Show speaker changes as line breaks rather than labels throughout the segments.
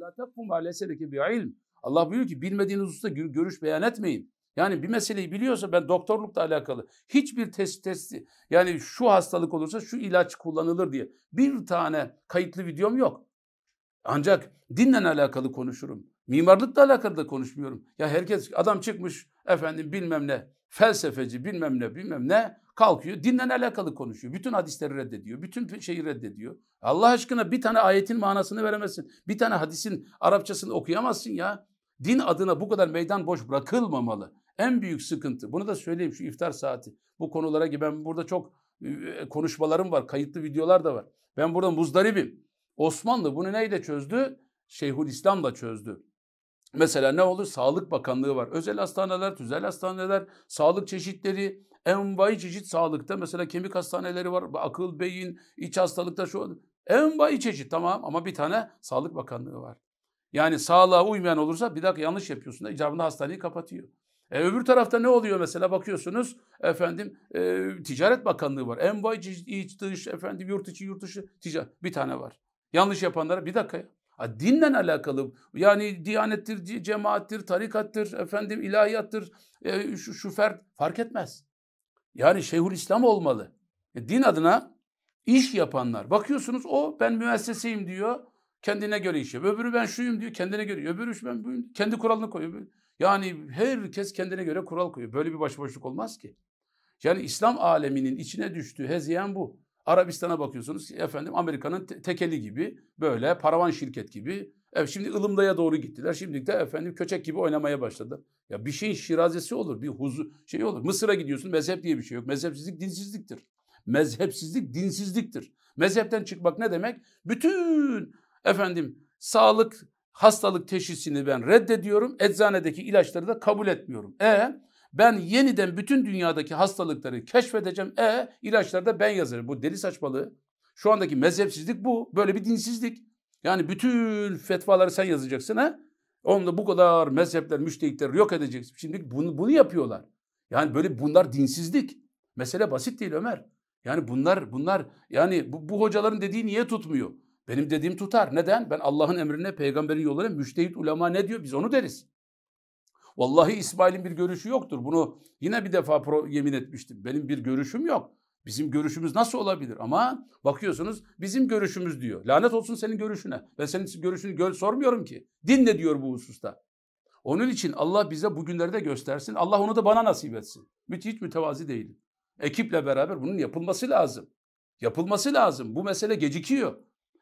وَلَا تَقْفُمْ عَلَيْسَلَكِ بِعِلْمٍ Allah buyuruyor ki bilmediğiniz hususta görüş beyan etmeyin. Yani bir meseleyi biliyorsa ben doktorlukla alakalı hiçbir test testi yani şu hastalık olursa şu ilaç kullanılır diye bir tane kayıtlı videom yok. Ancak dinle alakalı konuşurum. Mimarlıkla alakalı da konuşmuyorum. Ya herkes adam çıkmış efendim bilmem ne felsefeci bilmem ne bilmem ne kalkıyor dinle alakalı konuşuyor. Bütün hadisleri reddediyor. Bütün şeyi reddediyor. Allah aşkına bir tane ayetin manasını veremezsin. Bir tane hadisin Arapçasını okuyamazsın ya. Din adına bu kadar meydan boş bırakılmamalı. En büyük sıkıntı. Bunu da söyleyeyim şu iftar saati. Bu konulara gibi ben burada çok e, konuşmalarım var. Kayıtlı videolar da var. Ben burada muzdaribim. Osmanlı bunu neyle çözdü? İslam da çözdü. Mesela ne olur? Sağlık Bakanlığı var. Özel hastaneler, tüzel hastaneler, sağlık çeşitleri, envai çeşit sağlıkta mesela kemik hastaneleri var, akıl, beyin, iç hastalıkta şu envai çeşit tamam ama bir tane Sağlık Bakanlığı var. Yani sağlığa uymayan olursa bir dakika yanlış yapıyorsun da icabında hastaneyi kapatıyor. E, öbür tarafta ne oluyor mesela bakıyorsunuz efendim e, Ticaret Bakanlığı var. Envai çeşit iç dış efendim yurt içi yurt dışı ticaret bir tane var. Yanlış yapanlara bir dakika Dinle alakalı yani diyanettir, cemaattir, tarikattır, efendim ilahiyattır, e, şu, şu fert fark etmez. Yani İslam olmalı. E, din adına iş yapanlar. Bakıyorsunuz o ben müesseseyim diyor kendine göre iş yapıyor. Öbürü ben şuyum diyor kendine göre. Öbürü ben buyum. Kendi kuralını koyuyor. Yani herkes kendine göre kural koyuyor. Böyle bir başboşluk olmaz ki. Yani İslam aleminin içine düştüğü heziyen bu. Arabistan'a bakıyorsunuz efendim Amerika'nın tekeli gibi böyle paravan şirket gibi. Evet, şimdi ılımdaya doğru gittiler. Şimdi de efendim köçek gibi oynamaya başladı. Ya bir şeyin şirazesi olur, bir huzu şey olur. Mısır'a gidiyorsun mezhep diye bir şey yok. Mezhepsizlik dinsizliktir. Mezhepsizlik dinsizliktir. Mezhepten çıkmak ne demek? Bütün efendim sağlık hastalık teşhisini ben reddediyorum. Eczanedeki ilaçları da kabul etmiyorum. E ben yeniden bütün dünyadaki hastalıkları keşfedeceğim. E ilaçları da ben yazarım. Bu deli saçmalığı. Şu andaki mezhepsizlik bu. Böyle bir dinsizlik. Yani bütün fetvaları sen yazacaksın ha. Onda bu kadar mezhepler, müştehitleri yok edeceksin. Şimdi bunu, bunu yapıyorlar. Yani böyle bunlar dinsizlik. Mesele basit değil Ömer. Yani bunlar bunlar yani bu, bu hocaların dediği niye tutmuyor? Benim dediğim tutar. Neden? Ben Allah'ın emrine, peygamberin yoluna, müştehit ulema ne diyor? Biz onu deriz. Vallahi İsmail'in bir görüşü yoktur. Bunu yine bir defa pro yemin etmiştim. Benim bir görüşüm yok. Bizim görüşümüz nasıl olabilir? Ama bakıyorsunuz bizim görüşümüz diyor. Lanet olsun senin görüşüne. Ben senin görüşünü gör sormuyorum ki. Din ne diyor bu hususta? Onun için Allah bize bugünleri de göstersin. Allah onu da bana nasip etsin. Müthiş mütevazi değilim. Ekiple beraber bunun yapılması lazım. Yapılması lazım. Bu mesele gecikiyor.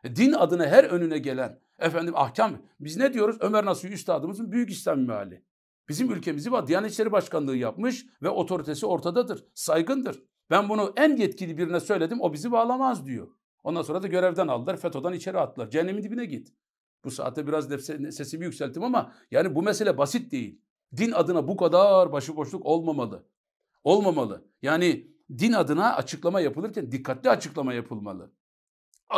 E, din adına her önüne gelen efendim ahkam. Biz ne diyoruz? Ömer Nasuhi Üstadımızın büyük İslam müali. Bizim ülkemizi var. Diyanet İşleri Başkanlığı yapmış ve otoritesi ortadadır. Saygındır. Ben bunu en yetkili birine söyledim o bizi bağlamaz diyor. Ondan sonra da görevden aldılar FETÖ'den içeri attılar. Cehennemin dibine git. Bu saatte biraz sesimi yükselttim ama yani bu mesele basit değil. Din adına bu kadar başıboşluk olmamalı. Olmamalı. Yani din adına açıklama yapılırken dikkatli açıklama yapılmalı.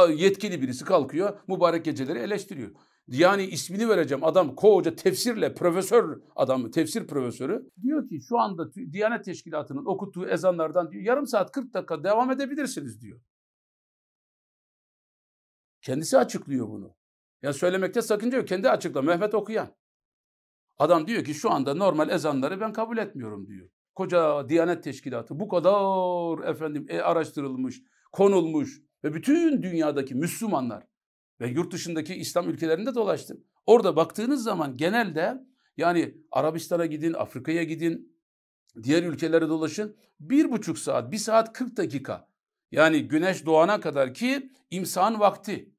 Yetkili birisi kalkıyor mübarek geceleri eleştiriyor. Yani ismini vereceğim adam koca tefsirle profesör adamı, tefsir profesörü. Diyor ki şu anda Diyanet Teşkilatı'nın okuttuğu ezanlardan diyor yarım saat 40 dakika devam edebilirsiniz diyor. Kendisi açıklıyor bunu. Ya söylemekte sakınca yok. Kendi açıkla Mehmet Okuyan. Adam diyor ki şu anda normal ezanları ben kabul etmiyorum diyor. Koca Diyanet Teşkilatı bu kadar efendim e, araştırılmış, konulmuş ve bütün dünyadaki Müslümanlar ve yurt dışındaki İslam ülkelerinde dolaştım. Orada baktığınız zaman genelde yani Arabistan'a gidin, Afrika'ya gidin, diğer ülkelere dolaşın. Bir buçuk saat, bir saat kırk dakika. Yani güneş doğana kadar ki imsan vakti.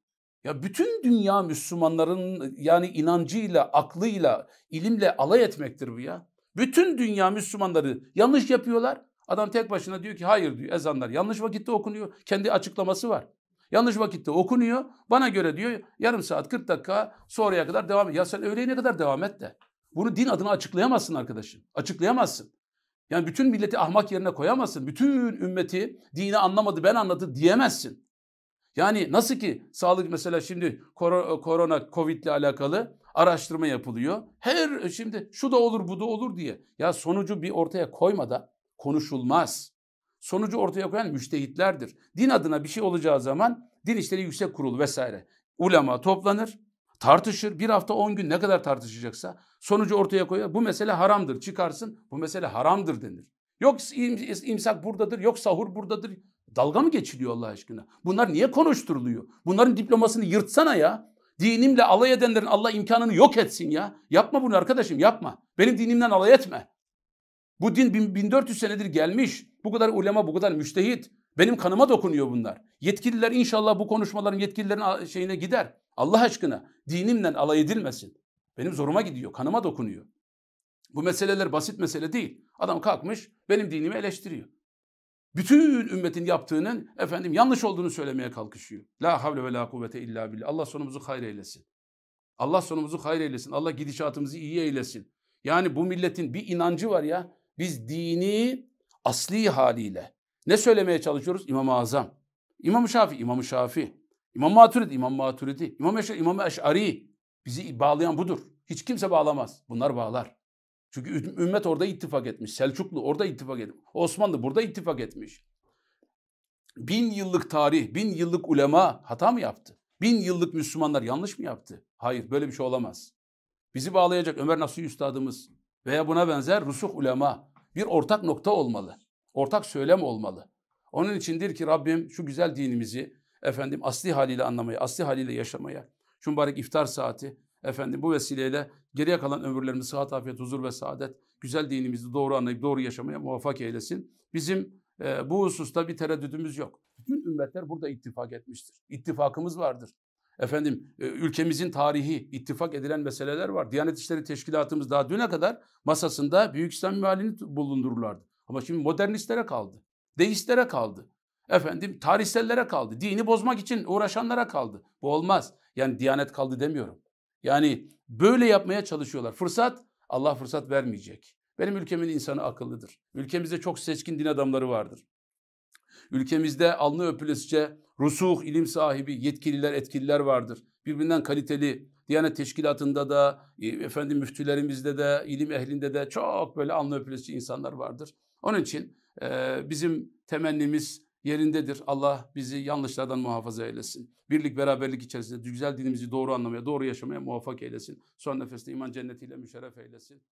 Ya bütün dünya Müslümanların yani inancıyla, aklıyla, ilimle alay etmektir bu ya. Bütün dünya Müslümanları yanlış yapıyorlar. Adam tek başına diyor ki hayır diyor ezanlar yanlış vakitte okunuyor. Kendi açıklaması var. Yanlış vakitte okunuyor. Bana göre diyor yarım saat 40 dakika sonraya kadar devam et. Ya sen öğleyene kadar devam et de. Bunu din adına açıklayamazsın arkadaşım. Açıklayamazsın. Yani bütün milleti ahmak yerine koyamazsın. Bütün ümmeti dini anlamadı ben anladı diyemezsin. Yani nasıl ki sağlık mesela şimdi korona covid ile alakalı araştırma yapılıyor. Her şimdi şu da olur bu da olur diye. Ya sonucu bir ortaya koymada konuşulmaz sonucu ortaya koyan müştehitlerdir. Din adına bir şey olacağı zaman din işleri yüksek kurul vesaire. Ulema toplanır, tartışır. Bir hafta on gün ne kadar tartışacaksa sonucu ortaya koyar. Bu mesele haramdır çıkarsın. Bu mesele haramdır denir. Yok imsak buradadır, yok sahur buradadır. Dalga mı geçiliyor Allah aşkına? Bunlar niye konuşturuluyor? Bunların diplomasını yırtsana ya. Dinimle alay edenlerin Allah imkanını yok etsin ya. Yapma bunu arkadaşım yapma. Benim dinimden alay etme. Bu din 1400 senedir gelmiş. Bu kadar ulema, bu kadar müştehit. Benim kanıma dokunuyor bunlar. Yetkililer inşallah bu konuşmaların yetkililerin şeyine gider. Allah aşkına dinimle alay edilmesin. Benim zoruma gidiyor, kanıma dokunuyor. Bu meseleler basit mesele değil. Adam kalkmış benim dinimi eleştiriyor. Bütün ümmetin yaptığının efendim yanlış olduğunu söylemeye kalkışıyor. La havle ve la kuvvete illa billah. Allah sonumuzu hayır eylesin. Allah sonumuzu hayır eylesin. Allah gidişatımızı iyi eylesin. Yani bu milletin bir inancı var ya. Biz dini asli haliyle ne söylemeye çalışıyoruz? İmam-ı Azam, İmam-ı Şafi, İmam-ı Şafi, İmam Maturidi, İmam Maturidi, İmam Eşari, İmam Eşari. Bizi bağlayan budur. Hiç kimse bağlamaz. Bunlar bağlar. Çünkü ümmet orada ittifak etmiş. Selçuklu orada ittifak etmiş. Osmanlı burada ittifak etmiş. Bin yıllık tarih, bin yıllık ulema hata mı yaptı? Bin yıllık Müslümanlar yanlış mı yaptı? Hayır böyle bir şey olamaz. Bizi bağlayacak Ömer Nasuhi Üstadımız veya buna benzer rusuh ulema, bir ortak nokta olmalı. Ortak söylem olmalı. Onun içindir ki Rabbim şu güzel dinimizi efendim asli haliyle anlamaya, asli haliyle yaşamaya, şu mübarek iftar saati, efendim bu vesileyle geriye kalan ömürlerimiz sıhhat, afiyet, huzur ve saadet, güzel dinimizi doğru anlayıp doğru yaşamaya muvaffak eylesin. Bizim e, bu hususta bir tereddüdümüz yok. Bütün ümmetler burada ittifak etmiştir. İttifakımız vardır efendim e, ülkemizin tarihi ittifak edilen meseleler var. Diyanet İşleri Teşkilatımız daha düne kadar masasında Büyük İslam mühalini bulundururlardı. Ama şimdi modernistlere kaldı. Deistlere kaldı. Efendim tarihsellere kaldı. Dini bozmak için uğraşanlara kaldı. Bu olmaz. Yani Diyanet kaldı demiyorum. Yani böyle yapmaya çalışıyorlar. Fırsat Allah fırsat vermeyecek. Benim ülkemin insanı akıllıdır. Ülkemizde çok seçkin din adamları vardır. Ülkemizde alnı öpülesice rusuh, ilim sahibi, yetkililer, etkililer vardır. Birbirinden kaliteli, Diyanet Teşkilatı'nda da, e, efendim müftülerimizde de, ilim ehlinde de çok böyle alnı öpülesici insanlar vardır. Onun için e, bizim temennimiz yerindedir. Allah bizi yanlışlardan muhafaza eylesin. Birlik beraberlik içerisinde güzel dinimizi doğru anlamaya, doğru yaşamaya muvaffak eylesin. Son nefeste iman cennetiyle müşerref eylesin.